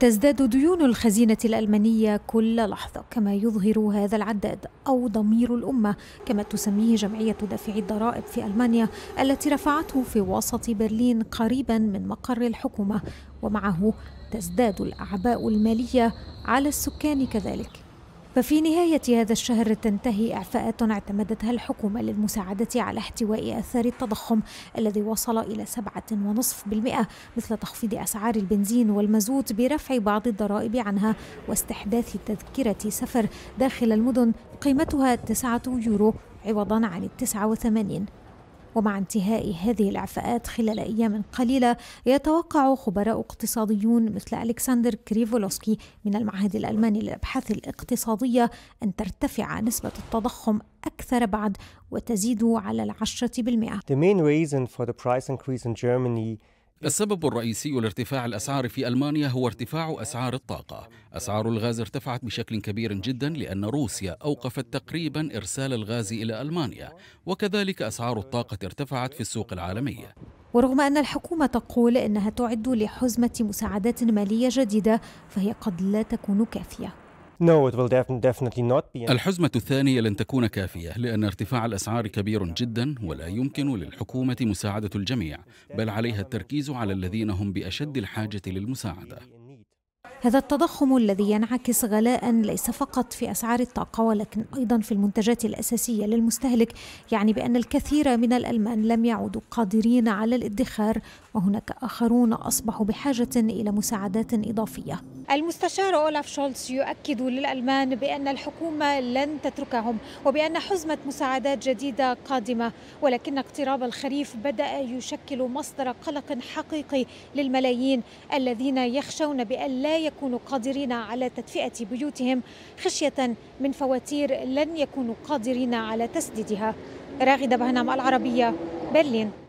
تزداد ديون الخزينة الألمانية كل لحظة كما يظهر هذا العداد أو ضمير الأمة كما تسميه جمعية دافعي الضرائب في ألمانيا التي رفعته في وسط برلين قريبا من مقر الحكومة ومعه تزداد الأعباء المالية على السكان كذلك ففي نهاية هذا الشهر تنتهي إعفاءات اعتمدتها الحكومة للمساعدة على احتواء أثار التضخم الذي وصل إلى 7.5% مثل تخفيض أسعار البنزين والمازوت برفع بعض الضرائب عنها واستحداث تذكرة سفر داخل المدن قيمتها 9 يورو عوضا عن 89 ومع انتهاء هذه الإعفاءات خلال أيام قليلة يتوقع خبراء اقتصاديون مثل ألكسندر كريفولوسكي من المعهد الألماني للأبحاث الاقتصادية أن ترتفع نسبة التضخم أكثر بعد وتزيد على العشرة بالمئة. The main reason for the price increase in Germany السبب الرئيسي لارتفاع الأسعار في ألمانيا هو ارتفاع أسعار الطاقة أسعار الغاز ارتفعت بشكل كبير جدا لأن روسيا أوقفت تقريبا إرسال الغاز إلى ألمانيا وكذلك أسعار الطاقة ارتفعت في السوق العالمية ورغم أن الحكومة تقول أنها تعد لحزمة مساعدات مالية جديدة فهي قد لا تكون كافية الحزمة الثانية لن تكون كافية لأن ارتفاع الأسعار كبير جدا ولا يمكن للحكومة مساعدة الجميع بل عليها التركيز على الذين هم بأشد الحاجة للمساعدة هذا التضخم الذي ينعكس غلاء ليس فقط في اسعار الطاقه ولكن ايضا في المنتجات الاساسيه للمستهلك يعني بان الكثير من الالمان لم يعودوا قادرين على الادخار وهناك اخرون اصبحوا بحاجه الى مساعدات اضافيه المستشار أولاف شولتز يؤكد للألمان بأن الحكومة لن تتركهم وبأن حزمة مساعدات جديدة قادمة ولكن اقتراب الخريف بدأ يشكل مصدر قلق حقيقي للملايين الذين يخشون بأن لا يكونوا قادرين على تدفئة بيوتهم خشية من فواتير لن يكونوا قادرين على تسديدها راغدة بهنام العربية برلين